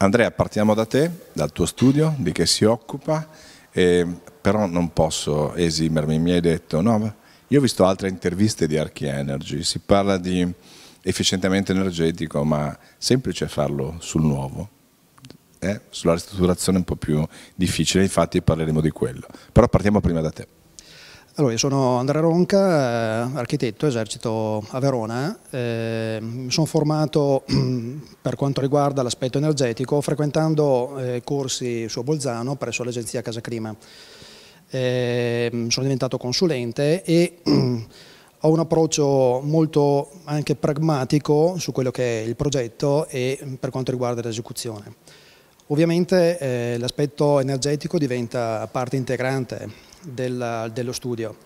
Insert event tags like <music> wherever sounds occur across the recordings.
Andrea, partiamo da te, dal tuo studio, di che si occupa, eh, però non posso esimermi, mi hai detto, no, io ho visto altre interviste di Archi Energy, si parla di efficientamento energetico, ma semplice farlo sul nuovo, eh? sulla ristrutturazione è un po' più difficile, infatti parleremo di quello. Però partiamo prima da te. Allora, io sono Andrea Ronca, eh, architetto, esercito a Verona. Eh, mi sono formato <clears throat> per quanto riguarda l'aspetto energetico frequentando eh, corsi su Bolzano presso l'agenzia Casa Clima. Eh, sono diventato consulente e <clears throat> ho un approccio molto anche pragmatico su quello che è il progetto e per quanto riguarda l'esecuzione. Ovviamente eh, l'aspetto energetico diventa parte integrante del, dello studio.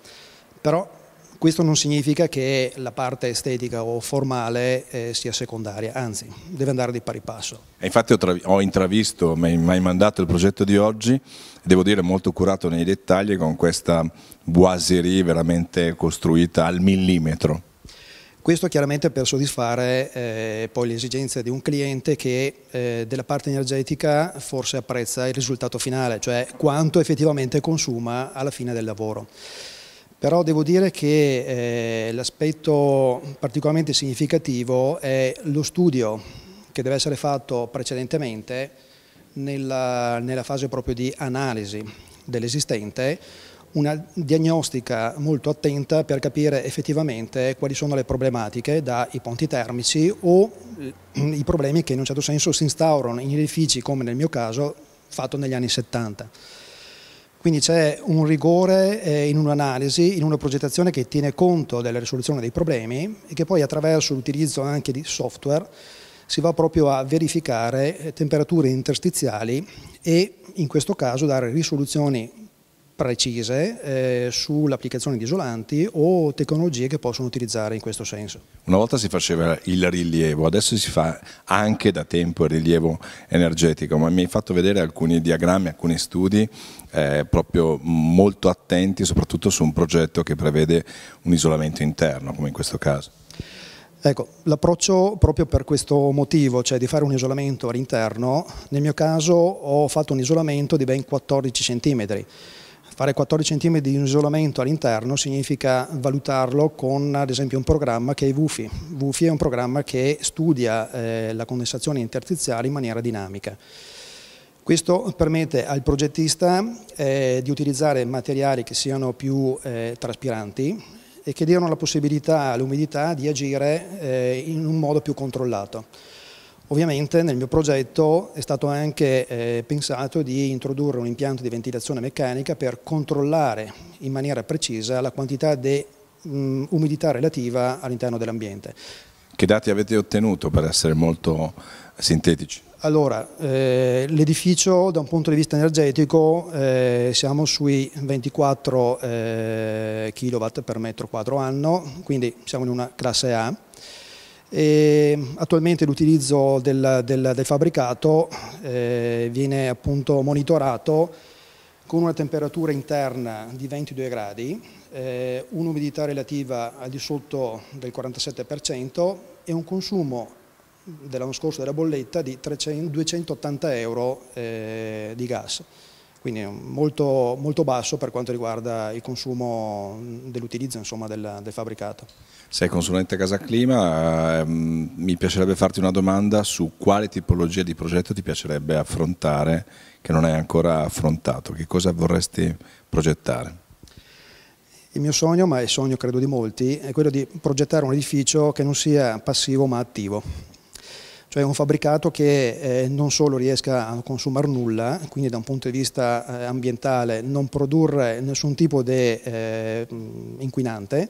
Però questo non significa che la parte estetica o formale eh, sia secondaria, anzi deve andare di pari passo. E infatti ho, ho intravisto, mi hai mandato il progetto di oggi, devo dire molto curato nei dettagli con questa boiserie veramente costruita al millimetro. Questo chiaramente per soddisfare eh, poi le esigenze di un cliente che eh, della parte energetica forse apprezza il risultato finale, cioè quanto effettivamente consuma alla fine del lavoro. Però devo dire che eh, l'aspetto particolarmente significativo è lo studio che deve essere fatto precedentemente nella, nella fase proprio di analisi dell'esistente una diagnostica molto attenta per capire effettivamente quali sono le problematiche dai ponti termici o eh, i problemi che in un certo senso si instaurano in edifici come nel mio caso fatto negli anni 70. Quindi c'è un rigore eh, in un'analisi, in una progettazione che tiene conto della risoluzione dei problemi e che poi attraverso l'utilizzo anche di software si va proprio a verificare eh, temperature interstiziali e in questo caso dare risoluzioni precise eh, sull'applicazione di isolanti o tecnologie che possono utilizzare in questo senso. Una volta si faceva il rilievo, adesso si fa anche da tempo il rilievo energetico, ma mi hai fatto vedere alcuni diagrammi, alcuni studi eh, proprio molto attenti, soprattutto su un progetto che prevede un isolamento interno, come in questo caso. Ecco, l'approccio proprio per questo motivo, cioè di fare un isolamento all'interno, nel mio caso ho fatto un isolamento di ben 14 centimetri Fare 14 cm di isolamento all'interno significa valutarlo con ad esempio un programma che è WUFI. WUFI è un programma che studia eh, la condensazione interstiziale in maniera dinamica. Questo permette al progettista eh, di utilizzare materiali che siano più eh, traspiranti e che diano la possibilità all'umidità di agire eh, in un modo più controllato. Ovviamente nel mio progetto è stato anche eh, pensato di introdurre un impianto di ventilazione meccanica per controllare in maniera precisa la quantità di mm, umidità relativa all'interno dell'ambiente. Che dati avete ottenuto per essere molto eh, sintetici? Allora, eh, l'edificio da un punto di vista energetico eh, siamo sui 24 eh, kW per metro quadro anno, quindi siamo in una classe A e attualmente l'utilizzo del, del, del, fabbricato eh, viene appunto monitorato con una temperatura interna di 22 gradi, eh, un'umidità relativa al di sotto del 47% e un consumo dell'anno scorso della bolletta di 300, 280 euro eh, di gas quindi molto, molto basso per quanto riguarda il consumo dell'utilizzo del, del, fabbricato. Sei consulente Casa Clima, ehm, mi piacerebbe farti una domanda su quale tipologia di progetto ti piacerebbe affrontare che non hai ancora affrontato, che cosa vorresti progettare? Il mio sogno, ma è il sogno credo di molti, è quello di progettare un edificio che non sia passivo ma attivo, cioè un fabbricato che eh, non solo riesca a consumare nulla, quindi da un punto di vista eh, ambientale non produrre nessun tipo di eh, inquinante,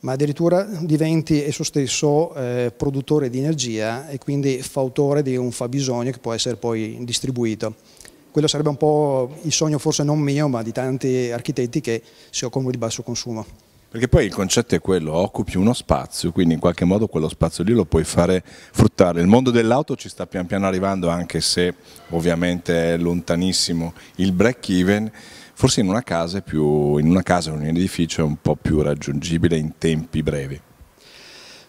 ma addirittura diventi esso stesso eh, produttore di energia e quindi fautore di un fabbisogno che può essere poi distribuito. Quello sarebbe un po' il sogno forse non mio, ma di tanti architetti che si occupano di basso consumo. Perché poi il concetto è quello, occupi uno spazio, quindi in qualche modo quello spazio lì lo puoi fare fruttare. Il mondo dell'auto ci sta pian piano arrivando, anche se ovviamente è lontanissimo il break even, forse in una casa, più, in una casa, in un edificio è un po' più raggiungibile in tempi brevi.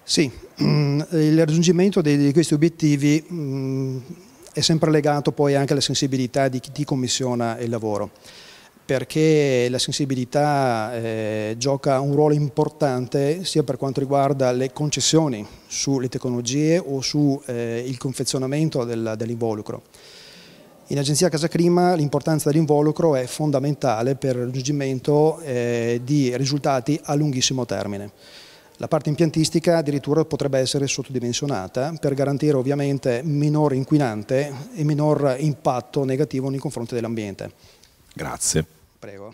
Sì, mm, il raggiungimento di questi obiettivi mm, è sempre legato poi anche alla sensibilità di chi commissiona il lavoro perché la sensibilità eh, gioca un ruolo importante sia per quanto riguarda le concessioni sulle tecnologie o sul eh, confezionamento del, dell'involucro. In Agenzia Casa Clima l'importanza dell'involucro è fondamentale per il raggiungimento eh, di risultati a lunghissimo termine. La parte impiantistica addirittura potrebbe essere sottodimensionata per garantire ovviamente minore inquinante e minor impatto negativo nei confronti dell'ambiente. Grazie. Prego.